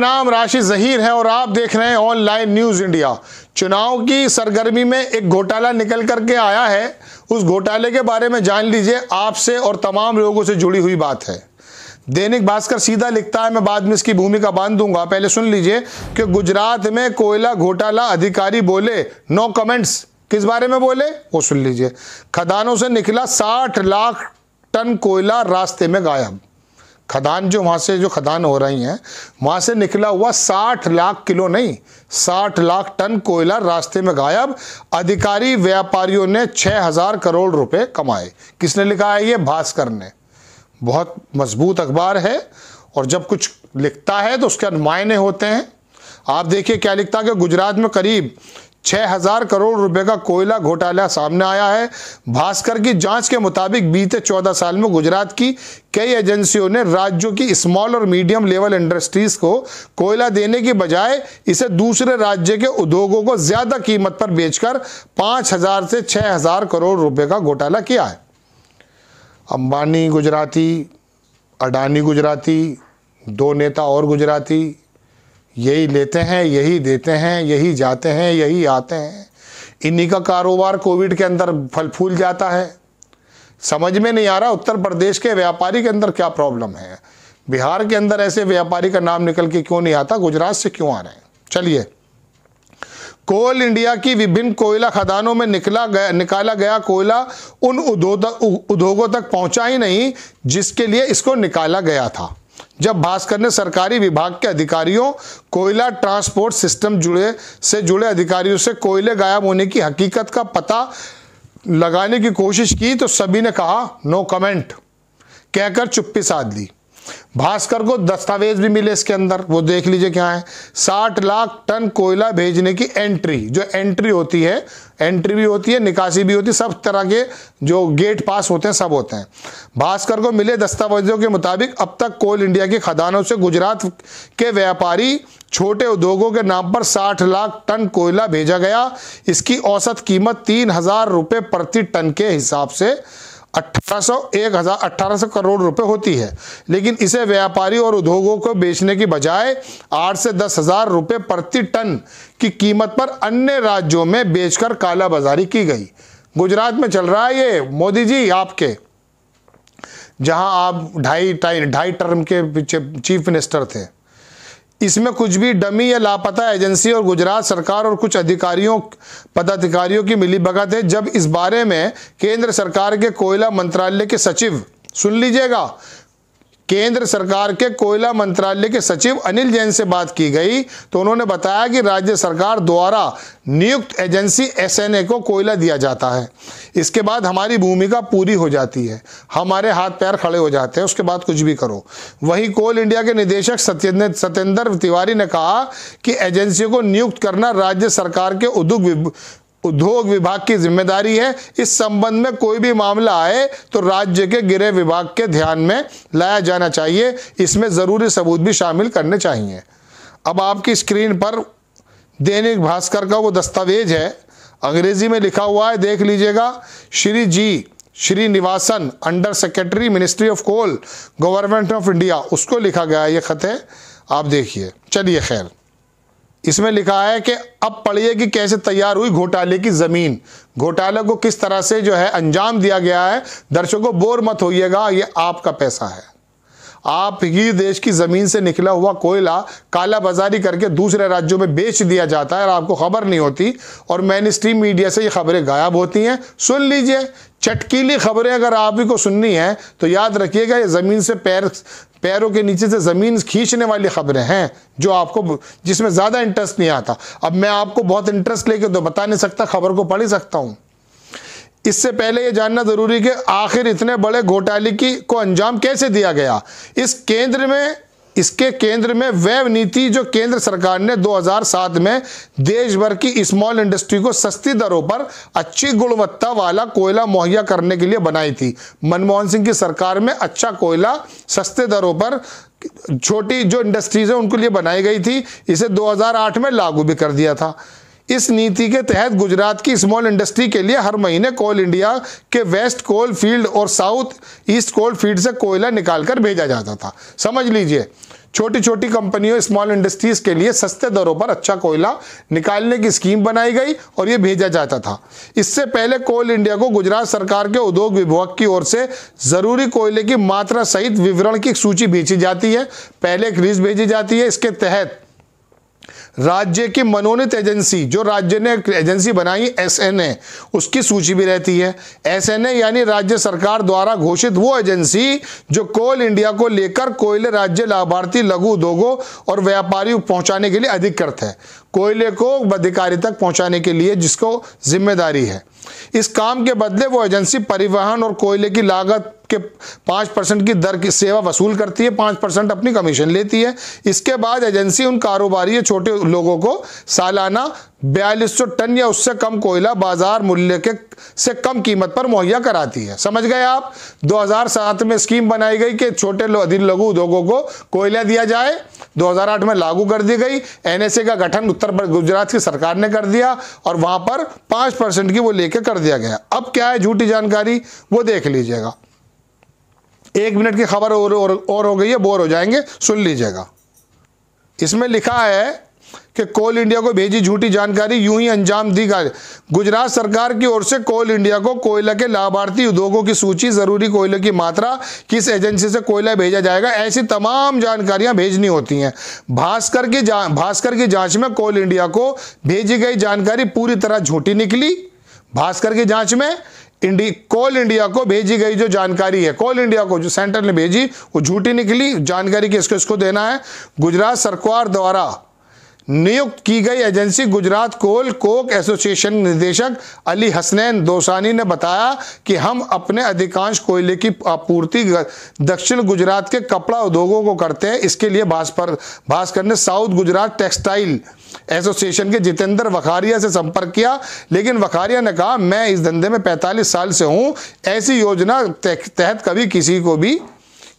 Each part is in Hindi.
नाम राशि जहीर है और आप देख रहे हैं ऑनलाइन न्यूज इंडिया चुनाव की सरगर्मी में एक घोटाला निकल करके आया है उस घोटाले के बारे में जान लीजिए आपसे और तमाम लोगों से जुड़ी हुई बात है दैनिक भास्कर सीधा लिखता है मैं बाद में इसकी भूमिका बांध दूंगा पहले सुन लीजिए कि गुजरात में कोयला घोटाला अधिकारी बोले नो कमेंट्स किस बारे में बोले वो सुन लीजिए खदानों से निकला साठ लाख टन कोयला रास्ते में गायब खदान जो वहाँ से जो खदान हो रही हैं वहाँ से निकला हुआ 60 लाख किलो नहीं 60 लाख टन कोयला रास्ते में गायब अधिकारी व्यापारियों ने 6000 करोड़ रुपए कमाए किसने लिखा है ये भास्कर ने बहुत मजबूत अखबार है और जब कुछ लिखता है तो उसके मायने होते हैं आप देखिए क्या लिखता है कि गुजरात में करीब छह हजार करोड़ रुपए का कोयला घोटाला सामने आया है भास्कर की जांच के मुताबिक बीते चौदह साल में गुजरात की कई एजेंसियों ने राज्यों की स्मॉल और मीडियम लेवल इंडस्ट्रीज को कोयला देने की बजाय इसे दूसरे राज्य के उद्योगों को ज्यादा कीमत पर बेचकर पांच हजार से छह हजार करोड़ रुपए का घोटाला किया है अंबानी गुजराती अडानी गुजराती दो नेता और गुजराती यही लेते हैं यही देते हैं यही जाते हैं यही आते हैं इन्हीं का कारोबार कोविड के अंदर फल फूल जाता है समझ में नहीं आ रहा उत्तर प्रदेश के व्यापारी के अंदर क्या प्रॉब्लम है बिहार के अंदर ऐसे व्यापारी का नाम निकल के क्यों नहीं आता गुजरात से क्यों आ रहे हैं चलिए कोल इंडिया की विभिन्न कोयला खदानों में निकला गया निकाला गया कोयला उन उद्योगों तक पहुंचा ही नहीं जिसके लिए इसको निकाला गया था जब भास्कर ने सरकारी विभाग के अधिकारियों कोयला ट्रांसपोर्ट सिस्टम जुड़े से जुड़े अधिकारियों से कोयले गायब होने की हकीकत का पता लगाने की कोशिश की तो सभी ने कहा नो कमेंट कहकर चुप्पी साध ली भास्कर को दस्तावेज भी मिले इसके अंदर वो देख लीजिए क्या है साठ लाख टन कोयला भेजने की एंट्री जो एंट्री होती है एंट्री भी होती है निकासी भी होती है सब तरह के जो गेट पास होते हैं सब होते हैं भास्कर को मिले दस्तावेजों के मुताबिक अब तक कोल इंडिया की खदानों से गुजरात के व्यापारी छोटे उद्योगों के नाम पर 60 लाख टन कोयला भेजा गया इसकी औसत कीमत तीन हजार रुपये प्रति टन के हिसाब से अठारह सौ करोड़ रुपए होती है लेकिन इसे व्यापारी और उद्योगों को बेचने की बजाय आठ से दस हजार रुपये प्रति टन की कीमत पर अन्य राज्यों में बेचकर कालाबाजारी की गई गुजरात में चल रहा है ये मोदी जी आपके जहां आप ढाई ढाई टर्म के पीछे चीफ मिनिस्टर थे इसमें कुछ भी डमी या लापता एजेंसी और गुजरात सरकार और कुछ अधिकारियों पदाधिकारियों की मिली भगत है जब इस बारे में केंद्र सरकार के कोयला मंत्रालय के सचिव सुन लीजिएगा केंद्र सरकार के कोयला मंत्रालय के सचिव अनिल जैन से बात की गई तो उन्होंने बताया कि राज्य सरकार द्वारा नियुक्त एजेंसी एसएनए को कोयला दिया जाता है इसके बाद हमारी भूमिका पूरी हो जाती है हमारे हाथ पैर खड़े हो जाते हैं उसके बाद कुछ भी करो वही कोल इंडिया के निदेशक सत्येंद्र तिवारी ने कहा कि एजेंसियों को नियुक्त करना राज्य सरकार के उद्योग उद्योग विभाग की जिम्मेदारी है इस संबंध में कोई भी मामला आए तो राज्य के गृह विभाग के ध्यान में लाया जाना चाहिए इसमें ज़रूरी सबूत भी शामिल करने चाहिए अब आपकी स्क्रीन पर दैनिक भास्कर का वो दस्तावेज है अंग्रेजी में लिखा हुआ है देख लीजिएगा Shri ji Srinivasan under secretary ministry of coal government of India उसको लिखा गया ये ख़त है आप देखिए चलिए खैर इसमें लिखा है कि अब पढ़िए कि कैसे तैयार हुई घोटाले की ज़मीन घोटाले को किस तरह से जो है अंजाम दिया गया है दर्शकों बोर मत होइएगा ये आपका पैसा है आप ही देश की ज़मीन से निकला हुआ कोयला काला बाजारी करके दूसरे राज्यों में बेच दिया जाता है और आपको खबर नहीं होती और मैन स्ट्रीम मीडिया से ये खबरें गायब होती हैं सुन लीजिए चटकीली खबरें अगर आप ही को सुननी है तो याद रखिएगा ये ज़मीन से पैर पैरों के नीचे से ज़मीन खींचने वाली खबरें हैं जो आपको जिसमें ज़्यादा इंटरेस्ट नहीं आता अब मैं आपको बहुत इंटरेस्ट लेके तो बता नहीं सकता खबर को पढ़ ही सकता हूँ इससे पहले यह जानना जरूरी कि आखिर इतने बड़े घोटाले की को अंजाम कैसे दिया गया इस केंद्र में इसके केंद्र में वह नीति जो केंद्र सरकार ने 2007 में देश भर की स्मॉल इंडस्ट्री को सस्ती दरों पर अच्छी गुणवत्ता वाला कोयला मुहैया करने के लिए बनाई थी मनमोहन सिंह की सरकार में अच्छा कोयला सस्ते दरों पर छोटी जो इंडस्ट्रीज है उनके लिए बनाई गई थी इसे 2008 में लागू भी कर दिया था इस नीति के तहत गुजरात की स्मॉल इंडस्ट्री के लिए हर महीने कोल इंडिया के वेस्ट कोल फील्ड और साउथ ईस्ट कोल फील्ड से कोयला निकालकर भेजा जाता था समझ लीजिए छोटी छोटी कंपनियों स्मॉल इंडस्ट्रीज के लिए सस्ते दरों पर अच्छा कोयला निकालने की स्कीम बनाई गई और ये भेजा जाता था इससे पहले कोल इंडिया को गुजरात सरकार के उद्योग विभाग की ओर से जरूरी कोयले की मात्रा सहित विवरण की सूची भेजी जाती है पहले एक लीज भेजी जाती है इसके तहत राज्य की मनोनीत एजेंसी जो राज्य ने एजेंसी बनाई एस उसकी सूची भी रहती है एस यानी राज्य सरकार द्वारा घोषित वो एजेंसी जो कोल इंडिया को लेकर कोयले राज्य लाभार्थी लघु उद्योगों और व्यापारी पहुंचाने के लिए अधिक करते हैं कोयले को अधिकारी तक पहुंचाने के लिए जिसको जिम्मेदारी है इस काम के बदले वो एजेंसी परिवहन और कोयले की लागत के पाँच परसेंट की दर की सेवा वसूल करती है पाँच परसेंट अपनी कमीशन लेती है इसके बाद एजेंसी उन कारोबारी छोटे लोगों को सालाना बयालीस सौ टन या उससे कम कोयला बाजार मूल्य के से कम कीमत पर मुहैया कराती है समझ गए आप 2007 में स्कीम बनाई गई कि छोटे लो, दिन लघु उद्योगों को कोयला दिया जाए 2008 में लागू कर दी गई एनएसए का गठन उत्तर प्रदेश गुजरात की सरकार ने कर दिया और वहां पर पांच परसेंट की वो लेकर कर दिया गया अब क्या है झूठी जानकारी वो देख लीजिएगा एक मिनट की खबर और, और, और हो गई है बोर हो जाएंगे सुन लीजिएगा इसमें लिखा है कि कोल इंडिया को भेजी झूठी जानकारी यूं ही अंजाम दी गई गुजरात सरकार की ओर से कोल इंडिया को कोयला के लाभार्थी उद्योगों की सूची जरूरी कोयले की मात्रा किस एजेंसी से कोयला भेजा जाएगा ऐसी तमाम जानकारियां भेजनी होती हैं भास्कर की भास्कर की जांच में कोल इंडिया को भेजी गई जानकारी पूरी तरह झूठी निकली भास्कर की जांच में इंडी कोल इंडिया को भेजी गई जो जानकारी है कोल इंडिया को जो सेंटर ने भेजी वो झूठी निकली जानकारी किसको इसको देना है गुजरात सरकार द्वारा नियुक्त की गई agency Gujarat coal coke association निदेशक अली हसनैन दोसानी ने बताया कि हम अपने अधिकांश कोयले की आपूर्ति दक्षिण गुजरात के कपड़ा उद्योगों को करते हैं इसके लिए भास्कर भास्कर ने साउथ गुजरात टेक्सटाइल एसोसिएशन के जितेंद्र वखारिया से संपर्क किया लेकिन वखारिया ने कहा मैं इस धंधे में 45 साल से हूं ऐसी योजना तहत कभी किसी को भी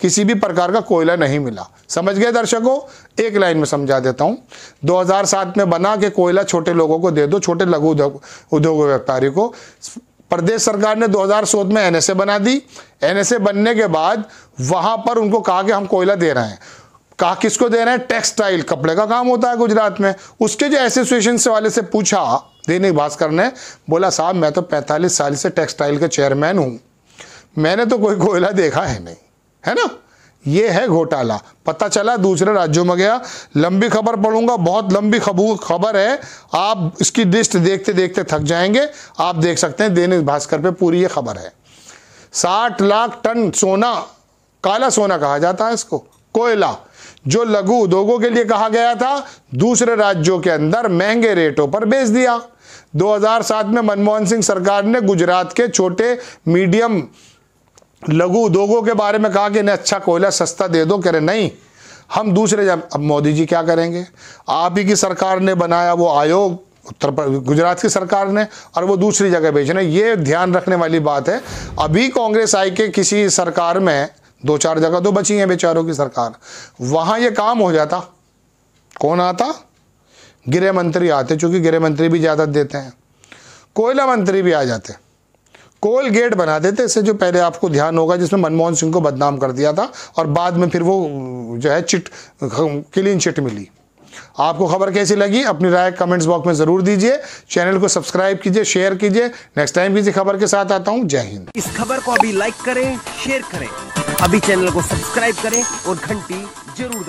किसी भी प्रकार का कोयला नहीं मिला समझ गए दर्शकों एक लाइन में समझा देता हूँ 2007 में बना के कोयला छोटे लोगों को दे दो छोटे लघु उद्योग उद्योग व्यापारी को प्रदेश सरकार ने 2007 में एनएसए बना दी एनएसए बनने के बाद वहां पर उनको कहा कि हम कोयला दे रहे हैं कहा किसको दे रहे हैं टेक्सटाइल कपड़े का काम होता है गुजरात में उसके जो एसोसिएशन से वाले से पूछा दैनिक भास्कर ने बोला साहब मैं तो 45 साल से टेक्सटाइल का चेयरमैन हूँ मैंने तो कोई कोयला देखा है नहीं है ना ये है घोटाला पता चला दूसरे राज्यों में गया लंबी खबर पढ़ूंगा बहुत लंबी खबर है आप इसकी लिस्ट देखते देखते थक जाएंगे आप देख सकते हैं दैनिक भास्कर पे पूरी ये खबर है साठ लाख टन सोना काला सोना कहा जाता है इसको कोयला जो लघु उद्योगों के लिए कहा गया था दूसरे राज्यों के अंदर महंगे रेटों पर बेच दिया 2007 में मनमोहन सिंह सरकार ने गुजरात के छोटे मीडियम लघु उद्योगों के बारे में कहा कि इन्हें अच्छा कोयला सस्ता दे दो कह रहे नहीं हम दूसरे जब अब मोदी जी क्या करेंगे आप ही की सरकार ने बनाया वो आयोग उत्तर गुजरात की सरकार ने और वो दूसरी जगह भेजना ये ध्यान रखने वाली बात है अभी कांग्रेस आई के किसी सरकार में दो चार जगह तो बची हैं बेचारों की सरकार वहाँ ये काम हो जाता कौन आता गृह मंत्री आते चूँकि गृह मंत्री भी ज़्यादा देते हैं कोयला मंत्री भी आ जाते हैं कोल गेट बना देते इससे जो पहले आपको ध्यान होगा जिसमें मनमोहन सिंह को बदनाम कर दिया था और बाद में फिर वो जो है चिट क्लीन चिट मिली आपको खबर कैसी लगी अपनी राय कमेंट्स बॉक्स में जरूर दीजिए चैनल को सब्सक्राइब कीजिए शेयर कीजिए नेक्स्ट टाइम किसी खबर के साथ आता हूँ जय हिंद इस खबर को अभी लाइक करें शेयर करें अभी चैनल को सब्सक्राइब करें और घंटी जरूर